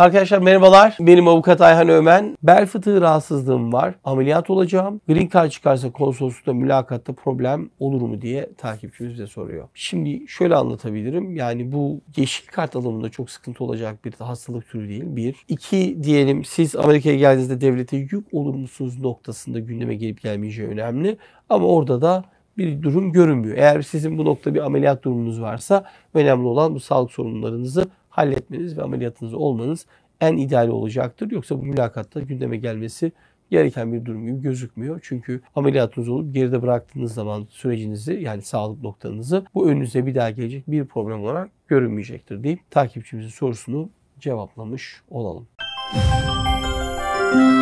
Arkadaşlar merhabalar. Benim avukat Ayhan Ömen. Bel fıtığı rahatsızlığım var. Ameliyat olacağım. Green card çıkarsa konsoloslukta mülakatta problem olur mu diye takipçimiz de soruyor. Şimdi şöyle anlatabilirim. Yani bu yeşil kart alımında çok sıkıntı olacak bir hastalık türü değil. Bir. iki diyelim siz Amerika'ya geldiğinizde devlete yük olur musunuz noktasında gündeme gelip gelmeyeceği önemli. Ama orada da bir durum görünmüyor. Eğer sizin bu nokta bir ameliyat durumunuz varsa önemli olan bu sağlık sorunlarınızı halletmeniz ve ameliyatınız olmanız en ideal olacaktır. Yoksa bu mülakatta gündeme gelmesi gereken bir durum gibi gözükmüyor. Çünkü ameliyatınız olup geride bıraktığınız zaman sürecinizi yani sağlık noktanızı bu önünüze bir daha gelecek bir problem olarak görünmeyecektir deyip takipçimizin sorusunu cevaplamış olalım. Müzik